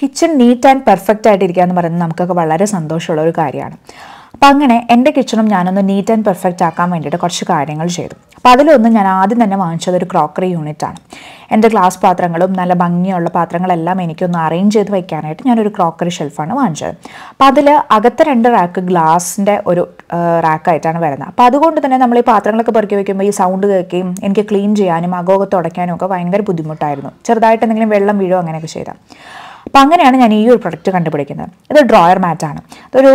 kitchen neat and perfect ആയിട്ടിരിക്കുക എന്ന് പറയുന്നത് നമുക്കൊക്കെ വളരെ സന്തോഷമുള്ള ഒരു കാര്യമാണ് അപ്പോൾ അങ്ങനെ എൻ്റെ കിച്ചണും ഞാനൊന്ന് നീറ്റ് ആൻഡ് പെർഫെക്റ്റ് ആക്കാൻ വേണ്ടിയിട്ട് കുറച്ച് കാര്യങ്ങൾ ചെയ്തു അപ്പോൾ അതിലൊന്ന് ഞാൻ ആദ്യം തന്നെ വാങ്ങിച്ചത് ഒരു ക്രോക്കറി യൂണിറ്റാണ് എൻ്റെ ഗ്ലാസ് പാത്രങ്ങളും നല്ല ഭംഗിയുള്ള പാത്രങ്ങളെല്ലാം എനിക്കൊന്ന് അറേഞ്ച് ചെയ്ത് വയ്ക്കാനായിട്ട് ഞാനൊരു ക്രോക്കറി ഷെൽഫാണ് വാങ്ങിച്ചത് അപ്പോൾ അതിൽ അകത്തെ രണ്ട് റാക്ക് ഗ്ലാസിൻ്റെ ഒരു റാക്കായിട്ടാണ് വരുന്നത് അപ്പോൾ അതുകൊണ്ട് തന്നെ നമ്മൾ ഈ പാത്രങ്ങളൊക്കെ പെറുക്കി വയ്ക്കുമ്പോൾ ഈ സൗണ്ട് കേൾക്കുകയും എനിക്ക് ക്ലീൻ ചെയ്യാനും അകോകത്ത് ഉടയ്ക്കാനും ഒക്കെ ഭയങ്കര ബുദ്ധിമുട്ടായിരുന്നു ചെറുതായിട്ട് എന്തെങ്കിലും വെള്ളം വീഴോ അങ്ങനെയൊക്കെ ചെയ്താൽ അപ്പോൾ അങ്ങനെയാണ് ഞാൻ ഈ ഒരു പ്രൊഡക്റ്റ് കണ്ടുപിടിക്കുന്നത് ഇത് ഡ്രോയർ മാറ്റാണ് ഇതൊരു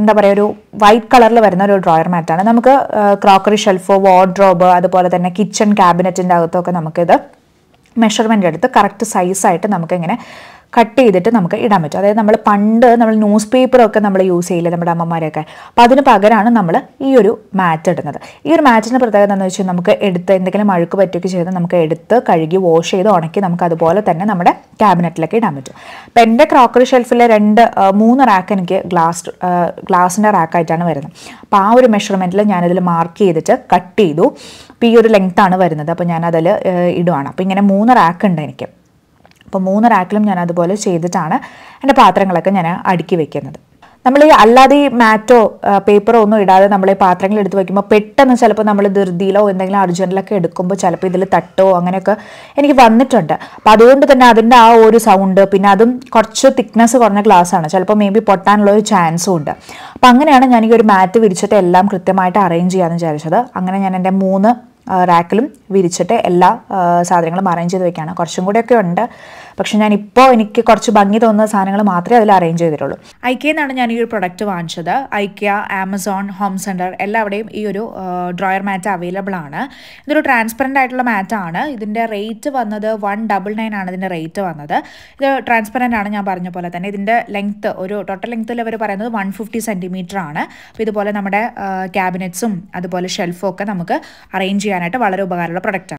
എന്താ പറയുക ഒരു വൈറ്റ് കളറിൽ വരുന്ന ഒരു ഡ്രോയർ മാറ്റാണ് നമുക്ക് ക്രോക്കറി ഷെൽഫ് വാർഡ്രോബ് അതുപോലെ തന്നെ കിച്ചൺ ക്യാബിനറ്റിൻ്റെ അകത്തൊക്കെ നമുക്കിത് മെഷർമെൻ്റ് എടുത്ത് കറക്റ്റ് സൈസായിട്ട് നമുക്കിങ്ങനെ കട്ട് ചെയ്തിട്ട് നമുക്ക് ഇടാൻ പറ്റും അതായത് നമ്മൾ പണ്ട് നമ്മൾ ന്യൂസ് പേപ്പറൊക്കെ നമ്മൾ യൂസ് ചെയ്യില്ല നമ്മുടെ അമ്മമാരൊക്കെ അപ്പോൾ അതിന് പകരമാണ് നമ്മൾ ഈ ഒരു മാറ്റ് ഇടുന്നത് ഈ ഒരു മാറ്റിൻ്റെ പ്രത്യേകത എന്ന് വെച്ചാൽ നമുക്ക് എടുത്ത് എന്തെങ്കിലും അഴുക്ക് പറ്റുകയൊക്കെ ചെയ്ത് നമുക്ക് എടുത്ത് കഴുകി വാഷ് ചെയ്ത് ഉണക്കി നമുക്ക് അതുപോലെ തന്നെ നമ്മുടെ ക്യാബിനറ്റിലൊക്കെ ഇടാൻ പറ്റും അപ്പോൾ എൻ്റെ ക്രോക്കറി ഷെൽഫിലെ രണ്ട് മൂന്ന് റാക്ക് എനിക്ക് ഗ്ലാസ് ഗ്ലാസിൻ്റെ റാക്കായിട്ടാണ് വരുന്നത് അപ്പോൾ ആ ഒരു മെഷർമെൻറ്റിൽ ഞാനതിൽ മാർക്ക് ചെയ്തിട്ട് കട്ട് ചെയ്തു അപ്പോൾ ഈ ഒരു ലെങ്ത്താണ് വരുന്നത് അപ്പോൾ ഞാനതിൽ ഇടുവാണ് അപ്പോൾ ഇങ്ങനെ മൂന്ന് റാക്ക് ഉണ്ട് എനിക്ക് അപ്പോൾ മൂന്ന് റാക്കിലും ഞാൻ അതുപോലെ ചെയ്തിട്ടാണ് എൻ്റെ പാത്രങ്ങളൊക്കെ ഞാൻ അടുക്കി വെക്കുന്നത് നമ്മൾ ഈ അല്ലാതെ ഈ മാറ്റോ പേപ്പറോ ഒന്നും ഇടാതെ നമ്മൾ ഈ പാത്രങ്ങൾ എടുത്ത് വയ്ക്കുമ്പോൾ പെട്ടെന്ന് ചിലപ്പോൾ നമ്മൾ ധൃതിയിലോ എന്തെങ്കിലും അർജൻറ്റിലൊക്കെ എടുക്കുമ്പോൾ ചിലപ്പോൾ ഇതിൽ തട്ടോ അങ്ങനെയൊക്കെ എനിക്ക് വന്നിട്ടുണ്ട് അപ്പോൾ അതുകൊണ്ട് തന്നെ അതിൻ്റെ ആ ഒരു സൗണ്ട് പിന്നെ അതും കുറച്ച് തിക്നെസ് കുറഞ്ഞ ഗ്ലാസ് ആണ് ചിലപ്പോൾ മേ ബി പൊട്ടാനുള്ള ഒരു ചാൻസും ഉണ്ട് അപ്പോൾ അങ്ങനെയാണ് ഞാൻ ഈ ഒരു മാറ്റ് വിരിച്ചിട്ട് എല്ലാം കൃത്യമായിട്ട് അറേഞ്ച് ചെയ്യാമെന്ന് വിചാരിച്ചത് അങ്ങനെ ഞാൻ എൻ്റെ മൂന്ന് റാക്കിലും വിരിച്ചിട്ട് എല്ലാ സാധനങ്ങളും അറേഞ്ച് ചെയ്ത് വെക്കുകയാണ് കുറച്ചും കൂടെയൊക്കെ ഉണ്ട് പക്ഷെ ഞാൻ ഇപ്പോൾ എനിക്ക് കുറച്ച് ഭംഗി തോന്നുന്ന സാധനങ്ങൾ മാത്രമേ അതിൽ അറേഞ്ച് ചെയ്തിട്ടുള്ളൂ ഐക്യയിൽ നിന്നാണ് ഞാൻ ഈ ഒരു പ്രൊഡക്റ്റ് വാങ്ങിച്ചത് ഐക്കിയ ആമസോൺ ഹോം സെൻറ്റർ എല്ലാവിടെയും ഈ ഒരു ഡ്രോയർ മാറ്റ് അവൈലബിൾ ആണ് ഇതൊരു ട്രാൻസ്പെറൻ്റ് ആയിട്ടുള്ള മാറ്റാണ് ഇതിൻ്റെ റേറ്റ് വന്നത് വൺ ഡബിൾ നയൻ ആണ് ഇതിൻ്റെ റേറ്റ് വന്നത് ഇത് ട്രാൻസ്പെറൻ്റ് ആണ് ഞാൻ പറഞ്ഞ പോലെ തന്നെ ഇതിൻ്റെ ലെങ്ത്ത് ഒരു ടോട്ടൽ ലെങ്ത്തിൽ അവർ പറയുന്നത് വൺ ഫിഫ്റ്റി സെൻറ്റിമീറ്റർ ആണ് അപ്പോൾ ഇതുപോലെ നമ്മുടെ ക്യാബിനറ്റ്സും അതുപോലെ ഷെൽഫും ഒക്കെ നമുക്ക് അറേഞ്ച് ചെയ്യാൻ ചെയ്യാനായിട്ട് വളരെ ഉപകാരമുള്ള പ്രൊഡക്റ്റാണ്